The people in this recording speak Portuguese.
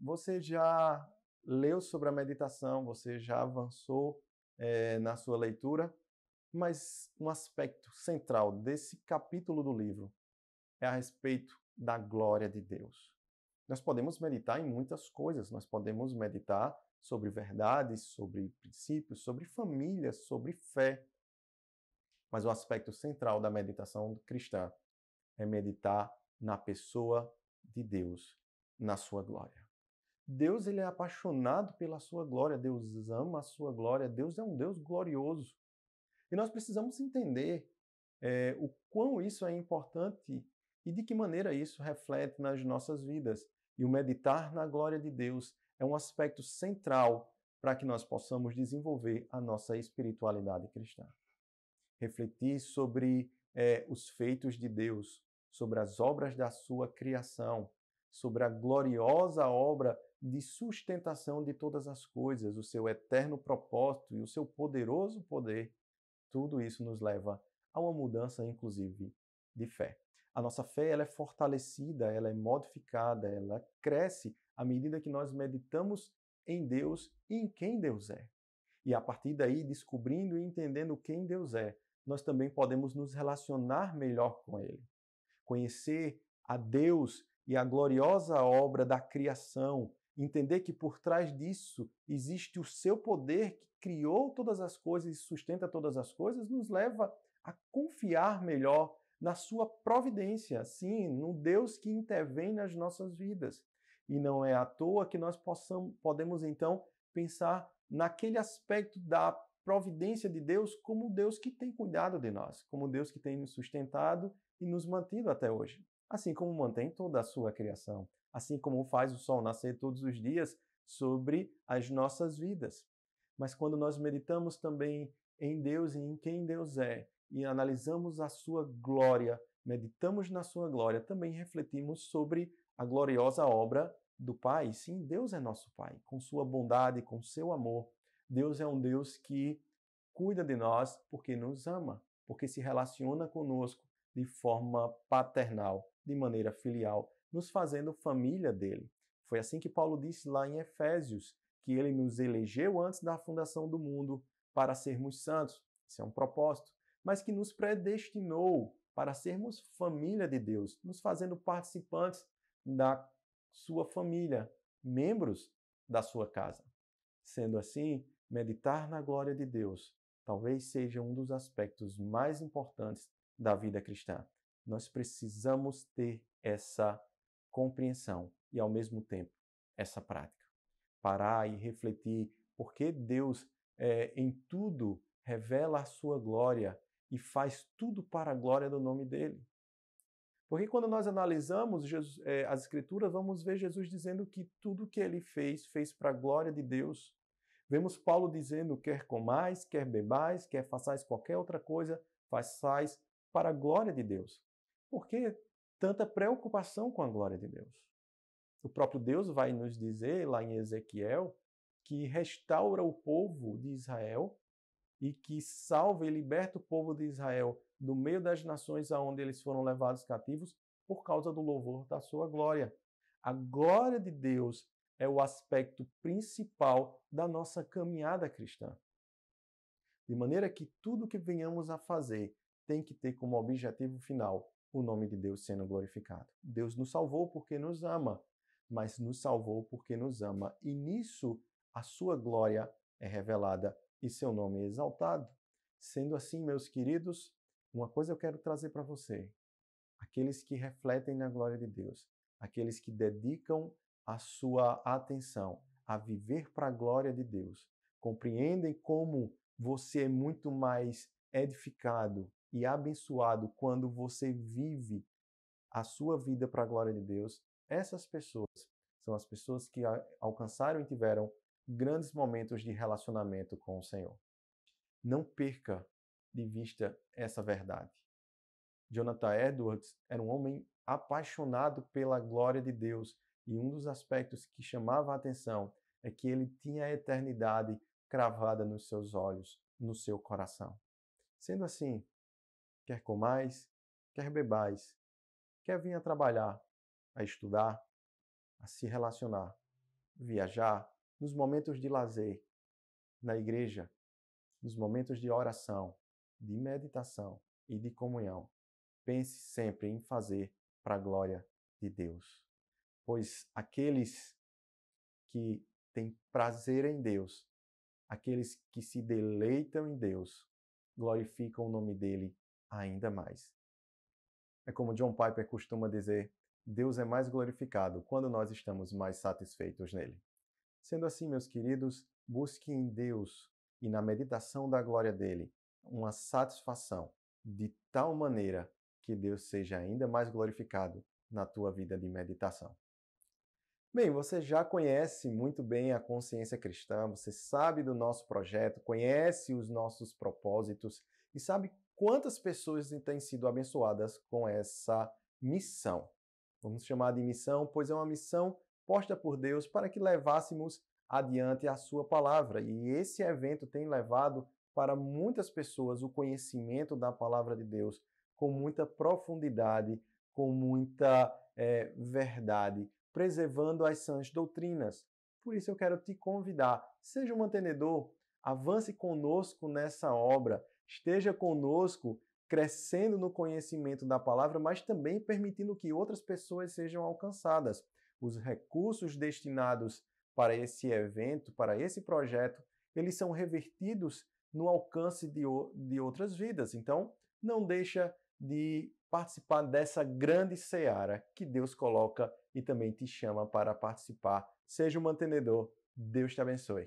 Você já leu sobre a meditação, você já avançou é, na sua leitura, mas um aspecto central desse capítulo do livro é a respeito da glória de Deus. Nós podemos meditar em muitas coisas, nós podemos meditar sobre verdades, sobre princípios, sobre família, sobre fé. Mas o aspecto central da meditação cristã é meditar na pessoa de Deus, na sua glória. Deus ele é apaixonado pela sua glória, Deus ama a sua glória, Deus é um Deus glorioso. E nós precisamos entender é, o quão isso é importante e de que maneira isso reflete nas nossas vidas. E o meditar na glória de Deus é um aspecto central para que nós possamos desenvolver a nossa espiritualidade cristã. Refletir sobre é, os feitos de Deus, sobre as obras da sua criação, sobre a gloriosa obra de sustentação de todas as coisas, o seu eterno propósito e o seu poderoso poder, tudo isso nos leva a uma mudança, inclusive, de fé. A nossa fé ela é fortalecida, ela é modificada, ela cresce à medida que nós meditamos em Deus e em quem Deus é. E a partir daí, descobrindo e entendendo quem Deus é, nós também podemos nos relacionar melhor com Ele. Conhecer a Deus e a gloriosa obra da criação, Entender que por trás disso existe o seu poder que criou todas as coisas e sustenta todas as coisas, nos leva a confiar melhor na sua providência, sim, no Deus que intervém nas nossas vidas. E não é à toa que nós possamos, podemos então pensar naquele aspecto da providência de Deus como Deus que tem cuidado de nós, como Deus que tem nos sustentado e nos mantido até hoje assim como mantém toda a sua criação, assim como faz o sol nascer todos os dias sobre as nossas vidas. Mas quando nós meditamos também em Deus e em quem Deus é, e analisamos a sua glória, meditamos na sua glória, também refletimos sobre a gloriosa obra do Pai. Sim, Deus é nosso Pai, com sua bondade, com seu amor. Deus é um Deus que cuida de nós porque nos ama, porque se relaciona conosco, de forma paternal, de maneira filial, nos fazendo família dele. Foi assim que Paulo disse lá em Efésios, que ele nos elegeu antes da fundação do mundo para sermos santos, isso é um propósito, mas que nos predestinou para sermos família de Deus, nos fazendo participantes da sua família, membros da sua casa. Sendo assim, meditar na glória de Deus talvez seja um dos aspectos mais importantes da vida cristã. Nós precisamos ter essa compreensão e, ao mesmo tempo, essa prática. Parar e refletir porque Deus, é, em tudo, revela a sua glória e faz tudo para a glória do nome dele. Porque quando nós analisamos Jesus, é, as Escrituras, vamos ver Jesus dizendo que tudo que ele fez, fez para a glória de Deus. Vemos Paulo dizendo: quer comais, quer bebais, quer façais qualquer outra coisa, façais para a glória de Deus. Por que tanta preocupação com a glória de Deus? O próprio Deus vai nos dizer lá em Ezequiel que restaura o povo de Israel e que salva e liberta o povo de Israel do meio das nações aonde eles foram levados cativos por causa do louvor da sua glória. A glória de Deus é o aspecto principal da nossa caminhada cristã. De maneira que tudo que venhamos a fazer tem que ter como objetivo final o nome de Deus sendo glorificado. Deus nos salvou porque nos ama, mas nos salvou porque nos ama. E nisso a sua glória é revelada e seu nome é exaltado. Sendo assim, meus queridos, uma coisa eu quero trazer para você: aqueles que refletem na glória de Deus, aqueles que dedicam a sua atenção a viver para a glória de Deus, compreendem como você é muito mais edificado e abençoado quando você vive a sua vida para a glória de Deus, essas pessoas são as pessoas que alcançaram e tiveram grandes momentos de relacionamento com o Senhor. Não perca de vista essa verdade. Jonathan Edwards era um homem apaixonado pela glória de Deus e um dos aspectos que chamava a atenção é que ele tinha a eternidade cravada nos seus olhos, no seu coração. Sendo assim, quer comais, quer bebais, quer vir a trabalhar, a estudar, a se relacionar, viajar, nos momentos de lazer, na igreja, nos momentos de oração, de meditação e de comunhão. Pense sempre em fazer para a glória de Deus. Pois aqueles que têm prazer em Deus, aqueles que se deleitam em Deus, glorificam o nome dele ainda mais. É como John Piper costuma dizer: Deus é mais glorificado quando nós estamos mais satisfeitos nele. Sendo assim, meus queridos, busque em Deus e na meditação da glória dele uma satisfação de tal maneira que Deus seja ainda mais glorificado na tua vida de meditação. Bem, você já conhece muito bem a consciência cristã, você sabe do nosso projeto, conhece os nossos propósitos e sabe quantas pessoas têm sido abençoadas com essa missão. Vamos chamar de missão, pois é uma missão posta por Deus para que levássemos adiante a sua palavra. E esse evento tem levado para muitas pessoas o conhecimento da palavra de Deus com muita profundidade, com muita é, verdade preservando as sãs doutrinas. Por isso eu quero te convidar, seja um mantenedor, avance conosco nessa obra, esteja conosco crescendo no conhecimento da palavra, mas também permitindo que outras pessoas sejam alcançadas. Os recursos destinados para esse evento, para esse projeto, eles são revertidos no alcance de, de outras vidas. Então, não deixa de participar dessa grande seara que Deus coloca e também te chama para participar. Seja um mantenedor. Deus te abençoe.